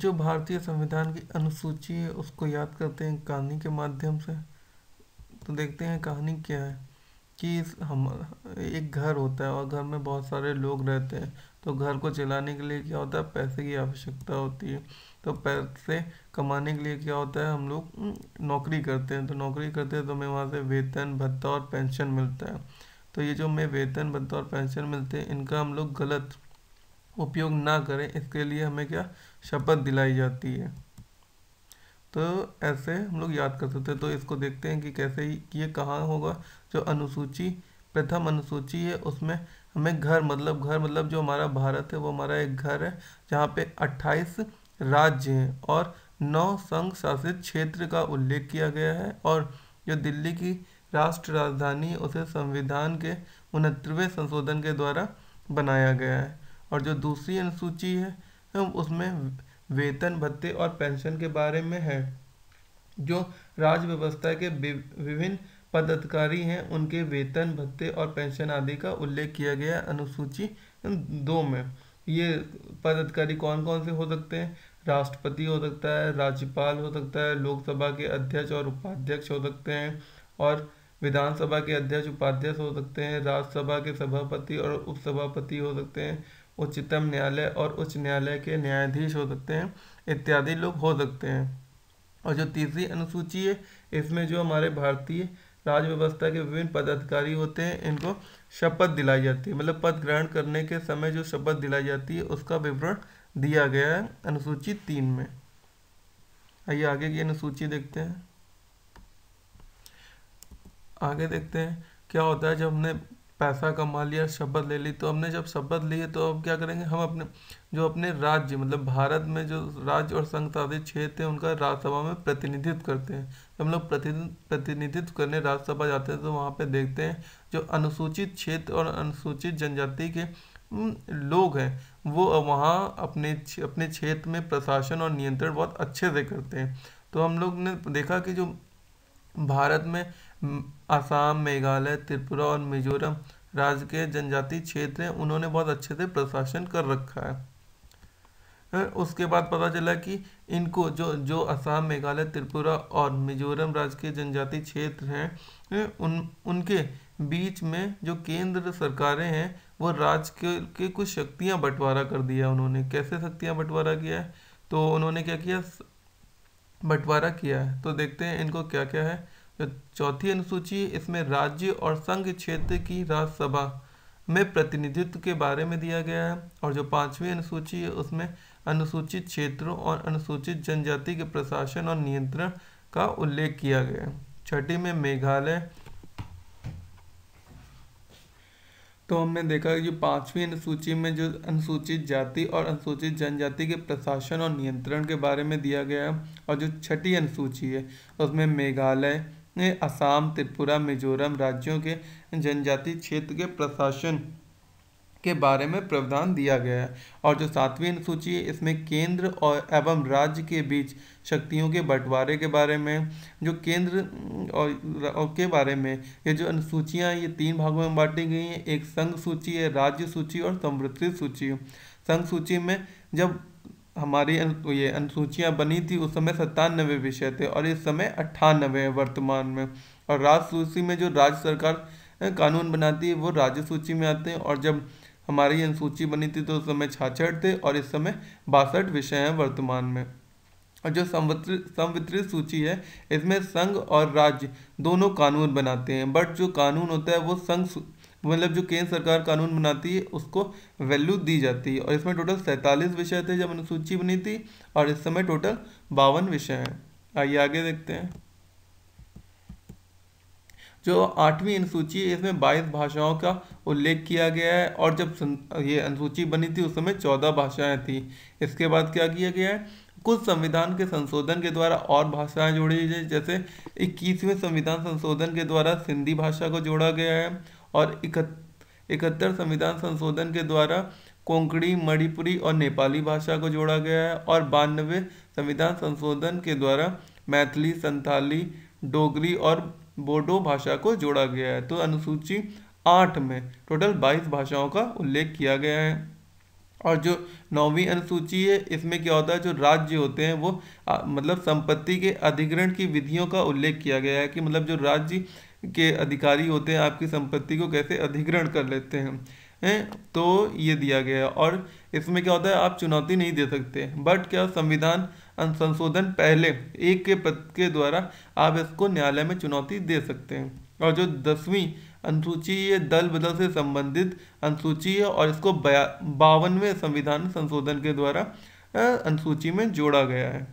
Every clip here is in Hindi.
जो भारतीय संविधान की अनुसूची है उसको याद करते हैं कहानी के माध्यम से तो देखते हैं कहानी क्या है कि हम एक घर होता है और घर में बहुत सारे लोग रहते हैं तो घर को चलाने के लिए क्या होता है पैसे की आवश्यकता होती है तो पैसे कमाने के लिए क्या होता है हम लोग नौकरी करते हैं तो नौकरी करते हैं तो हमें वहाँ से वेतन भत्ता और पेंशन मिलता है तो ये जो हमें वेतन भत्ता और पेंशन मिलते हैं इनका हम लोग गलत उपयोग ना करें इसके लिए हमें क्या शपथ दिलाई जाती है तो ऐसे हम लोग याद कर सकते हैं तो इसको देखते हैं कि कैसे ये कहाँ होगा जो अनुसूची प्रथम अनुसूची है उसमें हमें घर मतलब घर मतलब जो हमारा भारत है वो हमारा एक घर है जहाँ पे 28 राज्य हैं और नौ संघ शासित क्षेत्र का उल्लेख किया गया है और जो दिल्ली की राष्ट्र राजधानी उसे संविधान के उनहत्तरवें संशोधन के द्वारा बनाया गया है और जो दूसरी अनुसूची है उसमें वेतन भत्ते और पेंशन के बारे में है जो राज्य व्यवस्था के विभिन्न पदाधिकारी हैं उनके वेतन भत्ते और पेंशन आदि का उल्लेख किया गया अनुसूची दो में ये पदाधिकारी कौन कौन से हो सकते हैं राष्ट्रपति हो सकता है राज्यपाल हो सकता है लोकसभा के अध्यक्ष और उपाध्यक्ष हो सकते हैं और विधानसभा के अध्यक्ष उपाध्यक्ष हो सकते हैं राज्यसभा के सभापति और उपसभापति हो सकते हैं उच्चतम न्यायालय और उच्च न्यायालय के न्यायाधीश हो सकते हैं इत्यादि लोग हो सकते हैं और जो तीसरी अनुसूची है इसमें जो हमारे भारतीय राज्य व्यवस्था के विभिन्न पदाधिकारी होते हैं इनको शपथ दिलाई जाती है मतलब पद ग्रहण करने के समय जो शपथ दिलाई जाती है उसका विवरण दिया गया है अनुसूची तीन में आइए आगे की अनुसूची देखते हैं आगे देखते हैं क्या होता है जब हमने पैसा कमा लिया शपथ ले ली तो हमने जब शपथ ली है तो अब क्या करेंगे हम अपने जो अपने राज्य मतलब भारत में जो राज्य और संघ शासित क्षेत्र हैं उनका राज्यसभा में प्रतिनिधित्व करते हैं हम लोग प्रतिनिधित्व करने राज्यसभा जाते हैं तो वहाँ पर देखते हैं जो अनुसूचित क्षेत्र और अनुसूचित जनजाति के लोग हैं वो वहाँ अपने अपने क्षेत्र में प्रशासन और नियंत्रण बहुत अच्छे से करते हैं तो हम लोग ने देखा कि जो भारत में आसाम मेघालय त्रिपुरा और मिजोरम राज्य के जनजातीय क्षेत्र हैं उन्होंने बहुत अच्छे से प्रशासन कर रखा है उसके बाद पता चला कि इनको जो जो असम मेघालय त्रिपुरा और मिजोरम राज्य के जनजातीय क्षेत्र हैं उन उनके बीच में जो केंद्र सरकारें हैं वो राज्य के, के कुछ शक्तियां बंटवारा कर दिया उन्होंने कैसे शक्तियां बंटवारा किया है तो उन्होंने क्या किया बंटवारा किया है तो देखते हैं इनको क्या क्या है जो चौथी अनुसूची इसमें राज्य और संघ क्षेत्र की राज्यसभा में प्रतिनिधित्व के बारे में दिया गया है और जो पांचवी अनुसूची है उसमें अनुसूचित क्षेत्रों और अनुसूचित जनजाति के प्रशासन और नियंत्रण का उल्लेख किया गया है छठी में मेघालय तो हमने देखा कि जो पाँचवीं अनुसूची में जो अनुसूचित जाति और अनुसूचित जनजाति के प्रशासन और नियंत्रण के बारे में दिया गया है और जो छठी अनुसूची है उसमें मेघालय असम त्रिपुरा मिजोरम राज्यों के जनजाति क्षेत्र के प्रशासन के बारे में प्रावधान दिया गया है और जो सातवीं अनुसूची है इसमें केंद्र और एवं राज्य के बीच शक्तियों के बंटवारे के बारे में जो केंद्र और, और के बारे में ये जो अनुसूचियाँ ये तीन भागों में बांटी गई हैं एक संघ सूची है राज्य सूची और संवृत्ति सूची संघ सूची में जब हमारी ये अनुसूचियाँ बनी थी उस समय सत्तानवे विषय थे और इस समय अट्ठानबे है वर्तमान में और राज्य सूची में जो राज्य सरकार कानून बनाती है वो राज्य सूची में आते हैं और जब हमारी अनुसूची बनी थी तो उस समय छाछठ थे और इस समय बासठ विषय हैं वर्तमान में और जो संवितरित सूची है इसमें संघ और राज्य दोनों कानून बनाते हैं बट जो कानून होता है वो संघ मतलब जो केंद्र सरकार कानून बनाती है उसको वैल्यू दी जाती है और इसमें टोटल सैंतालीस विषय थे जब अनुसूची बनी थी और इस समय टोटल बावन विषय हैं आइए आगे देखते हैं जो आठवीं अनुसूची है इसमें बाईस भाषाओं का उल्लेख किया गया है और जब ये अनुसूची बनी थी उस समय चौदह भाषाएं थी इसके बाद क्या किया गया है कुछ संविधान के संशोधन के द्वारा और भाषाएं जोड़ी गई जैसे इक्कीसवें संविधान संशोधन के द्वारा सिंधी भाषा को जोड़ा गया है और इकहत्तर संविधान संशोधन के द्वारा कोंकणी मणिपुरी और नेपाली भाषा को जोड़ा गया है और बानवे संविधान संशोधन के द्वारा मैथिली संथाली डोगरी और बोडो भाषा को जोड़ा गया है तो अनुसूची आठ में टोटल बाईस भाषाओं का उल्लेख किया गया है और जो नौवीं अनुसूची है इसमें क्या होता है जो राज्य होते हैं वो आ, मतलब संपत्ति के अधिग्रहण की विधियों का उल्लेख किया गया है कि मतलब जो राज्य के अधिकारी होते हैं आपकी संपत्ति को कैसे अधिग्रहण कर लेते हैं हैं तो ये दिया गया है और इसमें क्या होता है आप चुनौती नहीं दे सकते बट क्या संविधान संशोधन पहले एक के पद के द्वारा आप इसको न्यायालय में चुनौती दे सकते हैं और जो दसवीं अनुसूची ये दल बदल से संबंधित अनुसूची है और इसको बावनवें संविधान संशोधन के द्वारा अनुसूची में जोड़ा गया है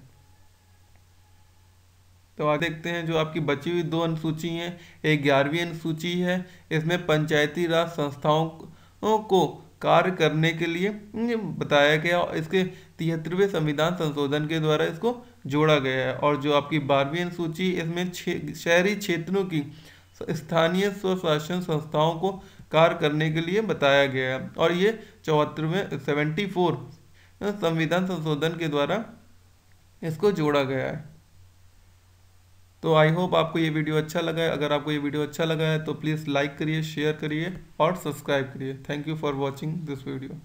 तो आप देखते हैं जो आपकी बची हुई दो अनुसूची हैं एक ग्यारहवीं अनुसूची है इसमें पंचायती राज संस्थाओं को कार्य करने के लिए बताया गया इसके तिहत्तरवें संविधान संशोधन के द्वारा इसको जोड़ा गया है और जो आपकी बारहवीं अनुसूची इसमें शहरी क्षेत्रों की स्थानीय स्वशासन संस्थाओं को कार्य करने के लिए बताया गया है और ये चौहत्तरवें सेवेंटी फोर संविधान संशोधन के द्वारा इसको जोड़ा गया है तो आई होप आपको ये वीडियो अच्छा लगा है अगर आपको ये वीडियो अच्छा लगा है तो प्लीज़ लाइक करिए शेयर करिए और सब्सक्राइब करिए thank you for watching this video